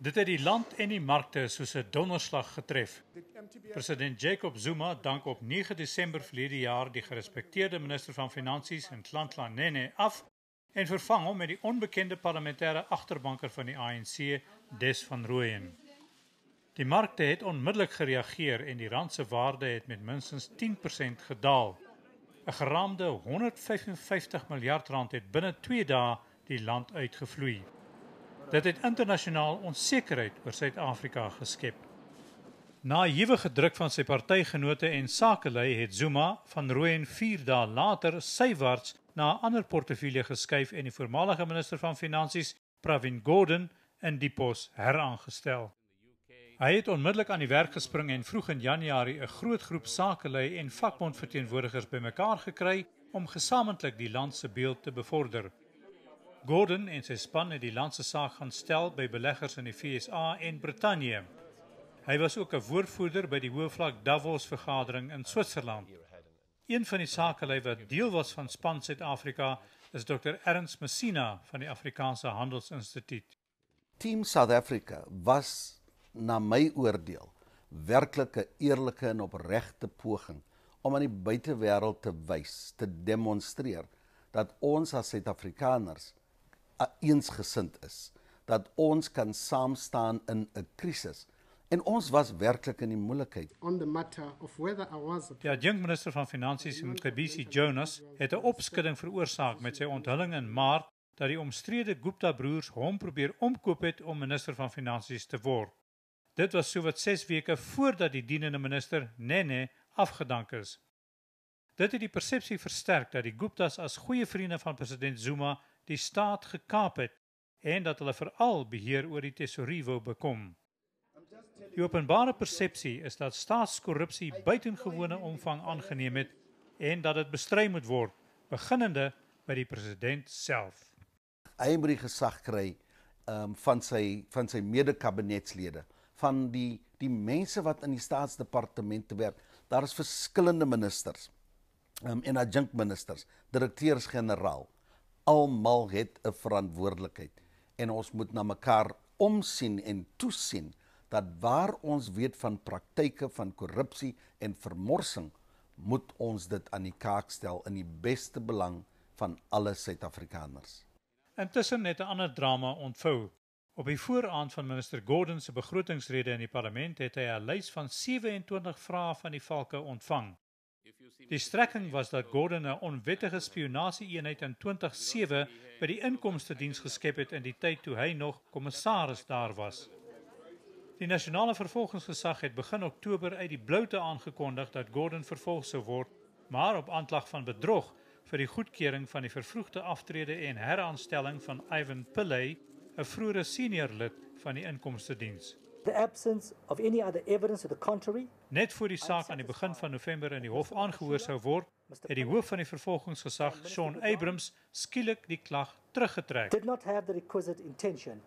Dit het die land en die markte soos 'n donderslag getref. President Jacob Zuma dank op 9 Desember verlede jaar die gerespekteerde minister van Finansies en Klantlanene af en vervang hom met die onbekende parlementêre agterbanker van die ANC, Des van Rooyen. Die markte het onmiddellik gereageer en die rand se waarde het met minstens 10% gedaal. 'n Geraamde 155 miljard rand het binne 2 dae die land uitgevloei. Dit het internasionaal onsekerheid oor Suid-Afrika geskep. Na hewige druk van sy partygenote en sakelei het Zuma van rooi en 4 dae later sywaarts na 'n ander portefeulje geskuif en die voormalige minister van finansies, Pravin Gordhan, in die pos heraangestel. Hy het onmiddellik aan die werk gespring en vroeg in Januarie 'n groot groep sakelei en vakbondverteenwoordigers bymekaar gekry om gesamentlik die land se beeld te bevorder. Gordon en sy span het die land se saak gaan stel by beleggers in die VSA en Brittanje. Hy was ook 'n woordvoerder by die hoofvlak Davos vergadering in Switserland. Een van die sakelui wat deel was van span Suid-Afrika is Dr Ernst Messina van die Afrikaanse Handelsinstituut. Team South Africa was na my oordeel werklik 'n eerlike en opregte poging om aan die buitewêreld te wys, te demonstreer dat ons as Suid-Afrikaners eensgesind is dat ons kan saam staan in 'n krisis en ons was werklik in die moeilikheid on the matter of whether i was Ja, die minister van finansies Mkhabisi Jonas het 'n opskudding veroorsaak met sy onthulling in Maart dat die omstrede Gupta broers hom probeer omkoop het om minister van finansies te word. Dit was sowat 6 weke voordat die dienende minister Nene afgedank is. Dit het die persepsie versterk dat die Guptas as goeie vriende van president Zuma die staat gekaap het en dat hulle veral beheer oor die tesorie wou bekom. Die openbare persepsie is dat staatskorrupsie buitengewone omvang aangeneem het en dat dit bestry moet word, beginnende by die president self. Hy moet die gesag kry um, van sy van sy mede-kabinetslede, van die die mense wat in die staatsdepartemente werk. Daar is verskillende ministers um, en adjunkministers, direkteurs-generaal almal het 'n verantwoordelikheid en ons moet na mekaar omsien en toesien dat waar ons weet van praktyke van korrupsie en vermorsing moet ons dit aan die kaak stel in die beste belang van alle Suid-Afrikaners. Intussen het 'n ander drama ontvou. Op die vooraand van minister Gordon se begrotingsrede in die parlement het hy 'n lys van 27 vrae van die valke ontvang. Die strekking was dat Gordon 'n onwettige uh, spionasieeenheid in 2007 by die inkomste diens geskep het in die tyd toe hy nog kommissaris daar was. Die nasionale vervolgingsgesag het begin Oktober uit die bloute aangekondig dat Gordon vervolg sou word, maar op aanklag van bedrog vir die goedkeuring van die vervroegde aftrede en heraanstelling van Ivan Pillay, 'n vroeëre senior lid van die inkomste diens. The absence of any other evidence to the contrary. Net voor die saak aan die begin van November in die hof aangehoor sou word, het die hoof van die vervolgingsgesag, Sean Abrams, skielik die klag teruggetrek. Did not have the requisite intention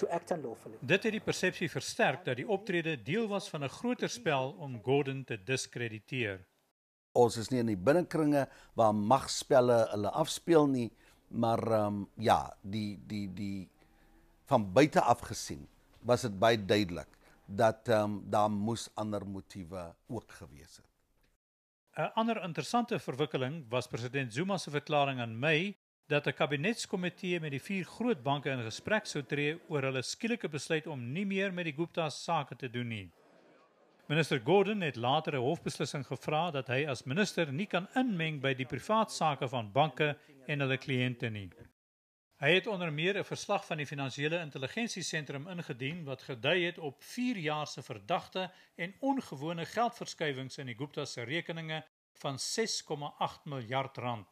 to act unlawfully. Dit het die persepsie versterk dat die optrede deel was van 'n groter spel om Gordon te diskrediteer. Ons is nie in die binnekringe waar magspelle hulle afspeel nie, maar ehm um, ja, die die die van buite af gesien was dit baie duidelik dat ehm um, daar moes ander motiewe ook gewees het. 'n Ander interessante verwikkeling was president Zuma se verklaring aan my dat 'n kabinetskomitee met die vier groot banke in gesprek sou tree oor hulle skielike besluit om nie meer met die Gupta sake te doen nie. Minister Gordon het later 'n hofbeslissing gevra dat hy as minister nie kan inmeng by die privaat sake van banke en hulle kliënte nie. Hy het onder meer 'n verslag van die Finansiële Intelligensie Sentrum ingedien wat gedui het op 4 jaar se verdagte en ongewone geldverskywings in die Gupta se rekeninge van 6,8 miljard rand.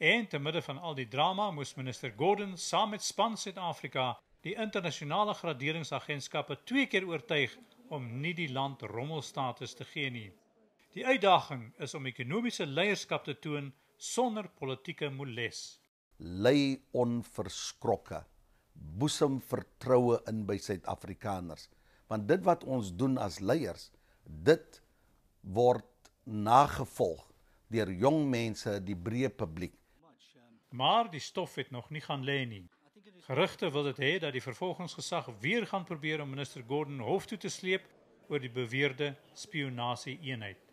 En te midde van al die drama moes minister Gordon saam met span Suid-Afrika die internasionale graderingsagentskappe twee keer oortuig om nie die land rommelstatus te gee nie. Die uitdaging is om ekonomiese leierskap te toon sonder politieke moeles lei onverskrokke boesem vertroue in by Suid-Afrikaners want dit wat ons doen as leiers dit word nagevolg deur jong mense die breë publiek maar die stof het nog nie gaan lê nie gerugte wil dit hê dat die vervolgingsgesag weer gaan probeer om minister Gordon hof toe te sleep oor die beweerde spionasie eenheid